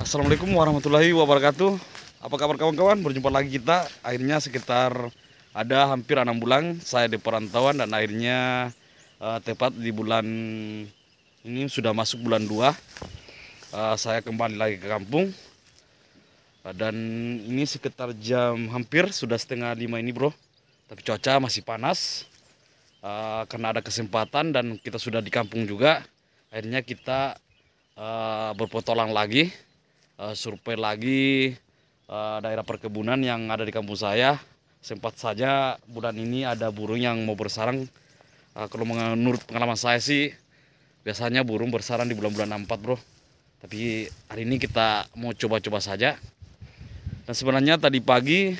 Assalamualaikum warahmatullahi wabarakatuh Apa kabar kawan-kawan? Berjumpa lagi kita Akhirnya sekitar ada hampir enam bulan Saya di perantauan dan akhirnya uh, Tepat di bulan ini sudah masuk bulan 2 uh, eh, Saya kembali lagi ke kampung uh, Dan ini sekitar jam hampir sudah setengah lima ini bro Tapi cuaca masih panas uh, Karena ada kesempatan dan kita sudah di kampung juga Akhirnya kita Eh, berpetualang lagi, uh, survei lagi uh, daerah perkebunan yang ada di kampung saya. Sempat saja bulan ini ada burung yang mau bersarang. Uh, kalau menurut pengalaman saya sih, biasanya burung bersarang di bulan-bulan 4 bro. Tapi hari ini kita mau coba-coba saja. Dan sebenarnya tadi pagi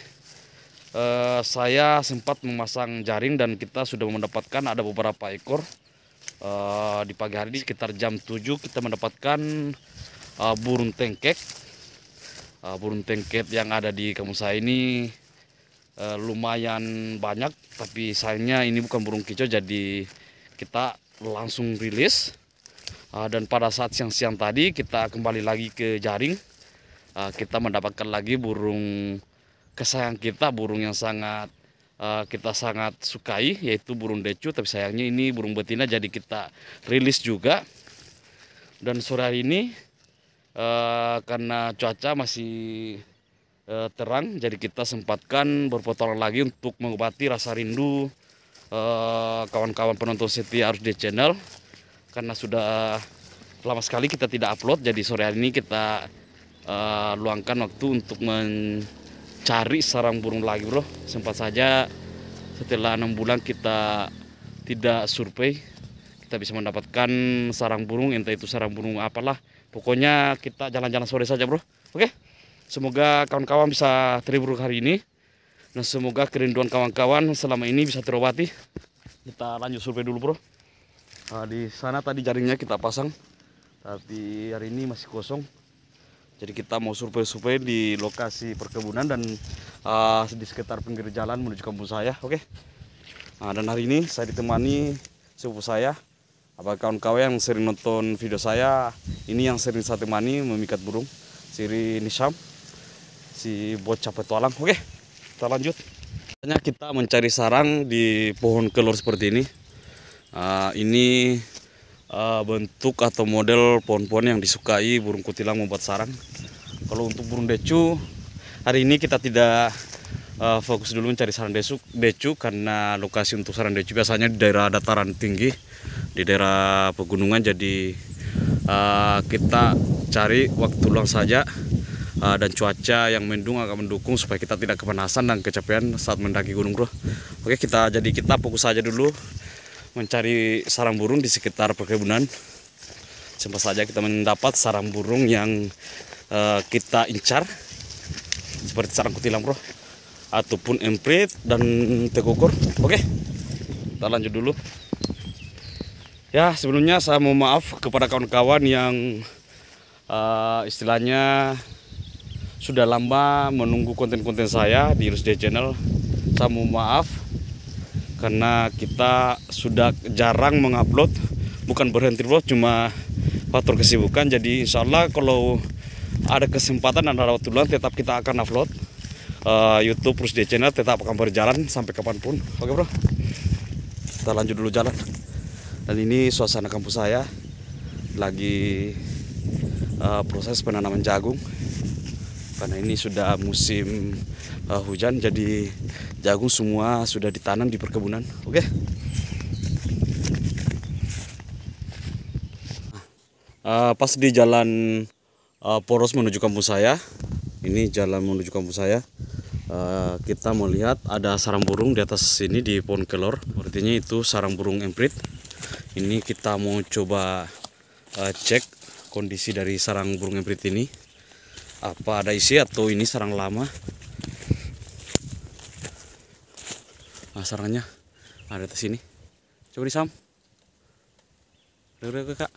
eh, saya sempat memasang jaring dan kita sudah mendapatkan ada beberapa ekor uh, di pagi hari ini sekitar jam 7 kita mendapatkan uh, burung tengkek uh, burung tengkek yang ada di Kamusa ini uh, lumayan banyak tapi sayangnya ini bukan burung kicau jadi kita langsung rilis uh, dan pada saat siang-siang tadi kita kembali lagi ke jaring uh, kita mendapatkan lagi burung kesayang kita burung yang sangat Eh, kita sangat sukai yaitu burung decu tapi sayangnya ini burung betina jadi kita rilis juga dan sore hari ini uh, karena cuaca masih uh, terang jadi kita sempatkan berpotongan lagi untuk mengobati rasa rindu kawan-kawan uh, penonton setia harus di channel karena sudah lama sekali kita tidak upload jadi sore hari ini kita uh, luangkan waktu untuk men cari sarang burung lagi bro sempat saja setelah enam bulan kita tidak survei kita bisa mendapatkan sarang burung entah itu sarang burung apalah pokoknya kita jalan-jalan sore saja bro oke semoga kawan-kawan bisa terhibur hari ini dan semoga kerinduan kawan-kawan selama ini bisa terobati kita lanjut survei dulu bro nah, di sana tadi jaringnya kita pasang tapi hari ini masih kosong jadi kita mau survei-survei di lokasi perkebunan dan uh, di sekitar pinggir jalan menuju kampung saya, oke? Okay? Nah, dan hari ini saya ditemani sepupu saya, apa kawan-kawan yang sering nonton video saya, ini yang sering saya temani memikat burung, si Nisham, si bocah petualang, oke? Okay? Kita lanjut. Tanya Kita mencari sarang di pohon kelor seperti ini. Uh, ini uh, bentuk atau model pohon-pohon yang disukai burung kutilang membuat sarang. Kalau untuk burung decu, hari ini kita tidak uh, fokus dulu mencari sarang decu, decu karena lokasi untuk sarang decu biasanya di daerah dataran tinggi, di daerah pegunungan. Jadi uh, kita cari waktu luang saja dan cuaca yang mendung akan mendukung supaya kita tidak kepanasan dan kecapean saat mendaki gunung bro. Oke kita jadi kita fokus saja dulu mencari sarang burung di sekitar perkebunan. Sempat saja kita mendapat sarang burung yang uh, kita incar seperti sarang kutilang bro ataupun emprit dan tekukur. Oke. Okay. Kita lanjut dulu. Ya, sebelumnya saya mau maaf kepada kawan-kawan yang uh, istilahnya sudah lama menunggu konten-konten saya di Rusde Channel. Saya mau maaf karena kita sudah jarang mengupload bukan berhenti vlog cuma faktor kesibukan jadi insya Allah kalau ada kesempatan dan ada waktu luang tetap kita akan upload uh, YouTube di Channel tetap akan berjalan sampai kapanpun oke bro kita lanjut dulu jalan dan ini suasana kampus saya lagi uh, proses penanaman jagung karena ini sudah musim uh, hujan jadi jagung semua sudah ditanam di perkebunan oke okay? uh, eh, pas di jalan uh, poros menuju kampung saya ini jalan menuju kampung saya uh, kita melihat ada sarang burung di atas sini di pohon kelor artinya itu sarang burung emprit ini kita mau coba uh, cek kondisi dari sarang burung emprit ini apa ada isi atau ini sarang lama nah, sarangnya ada di sini coba disam udah kak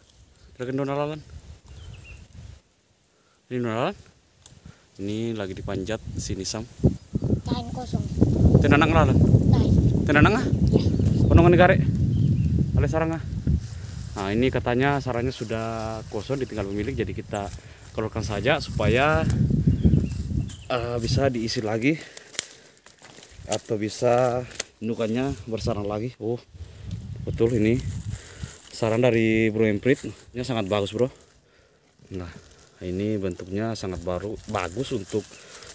udah donalalan ini nolalan ini lagi dipanjat sini sam tahan kosong tenanang nolalan tenanang ah ya. penongan negara oleh sarang ah nah ini katanya sarangnya sudah kosong ditinggal pemilik jadi kita keluarkan saja supaya uh, bisa diisi lagi atau bisa indukannya bersarang lagi oh betul ini saran dari Bro Emprit ini sangat bagus bro nah ini bentuknya sangat baru bagus untuk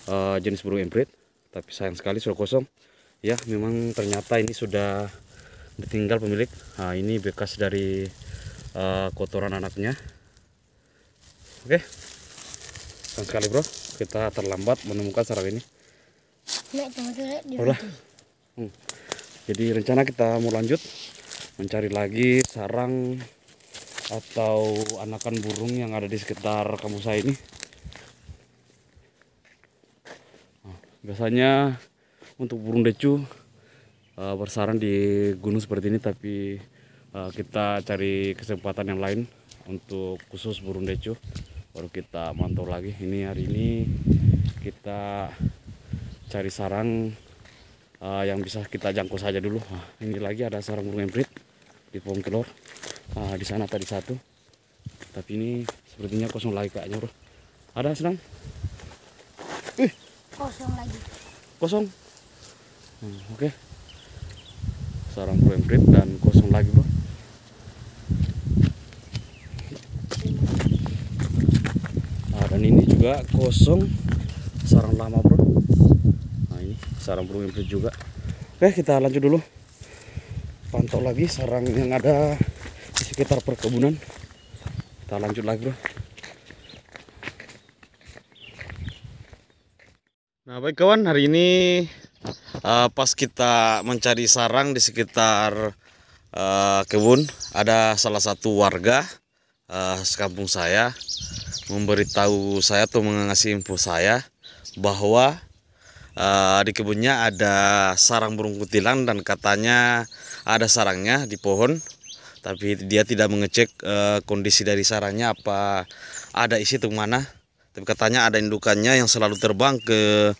uh, jenis burung Emprit tapi sayang sekali sudah kosong ya memang ternyata ini sudah ditinggal pemilik nah ini bekas dari uh, kotoran anaknya Oke. Okay? sekali bro, kita terlambat menemukan sarang ini. Udah. Hmm. Jadi rencana kita mau lanjut mencari lagi sarang atau anakan burung yang ada di sekitar Kamu saya ini. Nah, biasanya untuk burung decu uh, bersarang di gunung seperti ini, tapi uh, kita cari kesempatan yang lain untuk khusus burung decu baru kita mantau lagi ini hari ini kita cari sarang uh, yang bisa kita jangkau saja dulu nah, ini lagi ada sarang burung emprit di pohon kelor uh, ah, di sana tadi satu tapi ini sepertinya kosong lagi kayaknya bro ada senang Ih. Eh. kosong lagi kosong hmm, oke okay. sarang burung emprit dan kosong lagi bro juga kosong sarang lama bro nah ini sarang burung emprit juga oke kita lanjut dulu pantau lagi sarang yang ada di sekitar perkebunan kita lanjut lagi bro nah baik kawan hari ini uh, pas kita mencari sarang di sekitar uh, kebun ada salah satu warga uh, sekampung saya memberitahu saya atau mengasih info saya bahwa uh, di kebunnya ada sarang burung kutilang dan katanya ada sarangnya di pohon tapi dia tidak mengecek uh, kondisi dari sarangnya apa ada isi tuh mana tapi katanya ada indukannya yang selalu terbang ke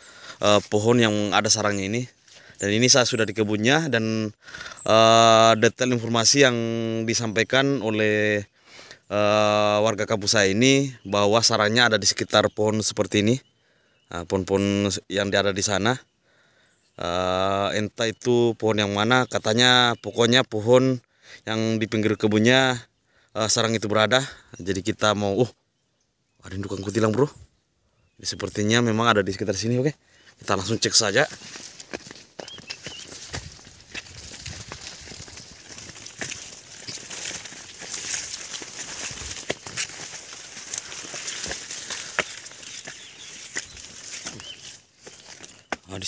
uh, pohon yang ada sarangnya ini dan ini saya sudah di kebunnya dan uh, detail informasi yang disampaikan oleh uh, warga kampus saya ini bahwa sarangnya ada di sekitar pohon seperti ini nah, pohon-pohon uh, yang ada di sana uh, entah itu pohon yang mana katanya pokoknya pohon yang di pinggir kebunnya uh, sarang itu berada jadi kita mau uh ada yang tukang kutilang bro jadi, sepertinya memang ada di sekitar sini oke okay? kita langsung cek saja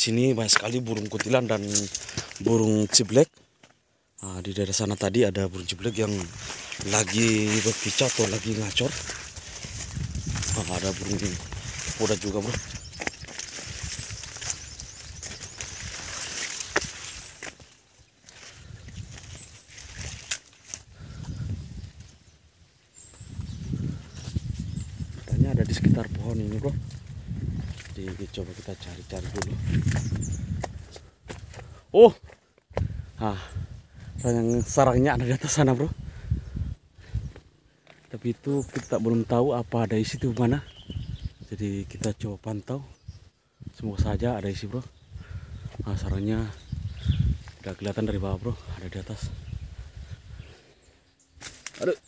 sini banyak sekali burung kutilan dan burung ciblek. Nah, di daerah sana tadi ada burung ciblek yang lagi berkicau atau lagi ngacor. Nah, ada burung kuda juga bro. Katanya ada di sekitar pohon ini bro jadi coba kita cari-cari dulu oh ah sayang sarangnya ada di atas sana bro tapi itu kita belum tahu apa ada isi itu mana jadi kita coba pantau semoga saja ada isi bro nah, sarangnya udah kelihatan dari bawah bro ada di atas aduh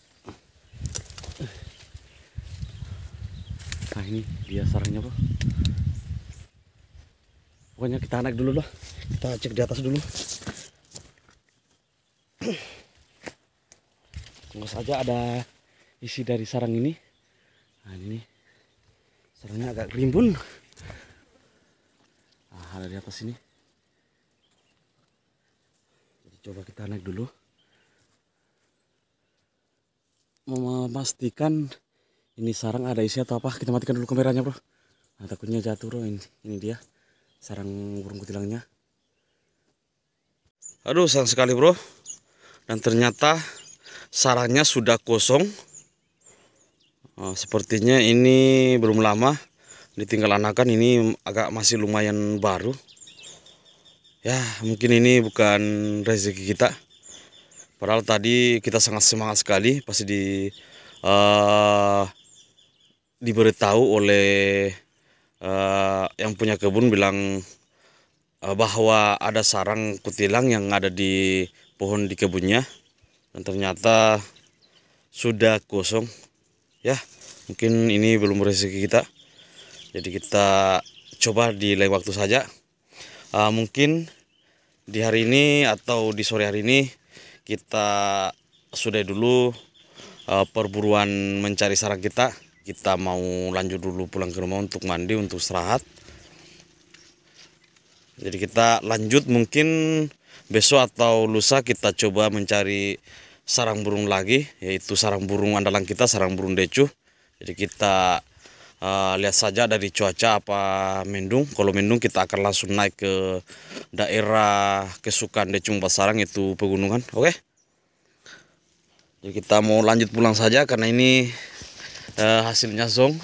ini dia sarangnya bro pokoknya kita naik dulu lah kita cek di atas dulu tunggu saja ada isi dari sarang ini nah ini sarangnya agak rimbun nah, ada di atas ini jadi coba kita naik dulu memastikan ini sarang ada isi atau apa kita matikan dulu kameranya bro nah takutnya jatuh bro ini, ini dia sarang burung kutilangnya aduh sayang sekali bro dan ternyata sarangnya sudah kosong oh, sepertinya ini belum lama ditinggal anakan ini agak masih lumayan baru ya mungkin ini bukan rezeki kita padahal tadi kita sangat semangat sekali pasti di uh, diberitahu oleh uh, yang punya kebun bilang uh, bahwa ada sarang kutilang yang ada di pohon di kebunnya dan ternyata sudah kosong ya mungkin ini belum rezeki kita jadi kita coba di lain waktu saja uh, mungkin di hari ini atau di sore hari ini kita sudah dulu uh, perburuan mencari sarang kita kita mau lanjut dulu pulang ke rumah untuk mandi untuk istirahat jadi kita lanjut mungkin besok atau lusa kita coba mencari sarang burung lagi yaitu sarang burung andalan kita sarang burung decu jadi kita uh, lihat saja dari cuaca apa mendung. Kalau mendung kita akan langsung naik ke daerah kesukaan decu empat sarang itu pegunungan. Oke. Okay? Jadi kita mau lanjut pulang saja karena ini uh, hasilnya zong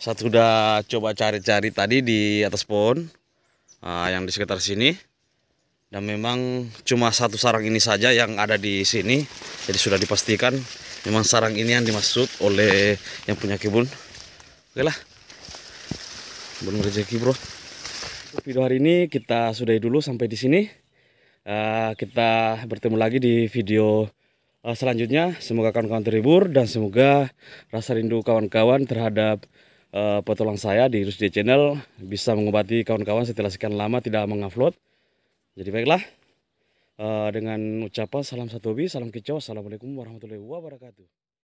satu udah coba cari-cari tadi di atas pohon uh, yang di sekitar sini dan memang cuma satu sarang ini saja yang ada di sini jadi sudah dipastikan memang sarang ini yang dimaksud oleh yang punya kebun oke lah belum rezeki bro video hari ini kita sudahi dulu sampai di sini uh, kita bertemu lagi di video Eh, selanjutnya. Semoga kawan-kawan terhibur dan semoga rasa rindu kawan-kawan terhadap uh, petualang saya di Rusdi Channel bisa mengobati kawan-kawan setelah sekian lama tidak mengupload. Jadi baiklah, uh, dengan ucapan salam satu hobi, salam kicau, assalamualaikum warahmatullahi wabarakatuh.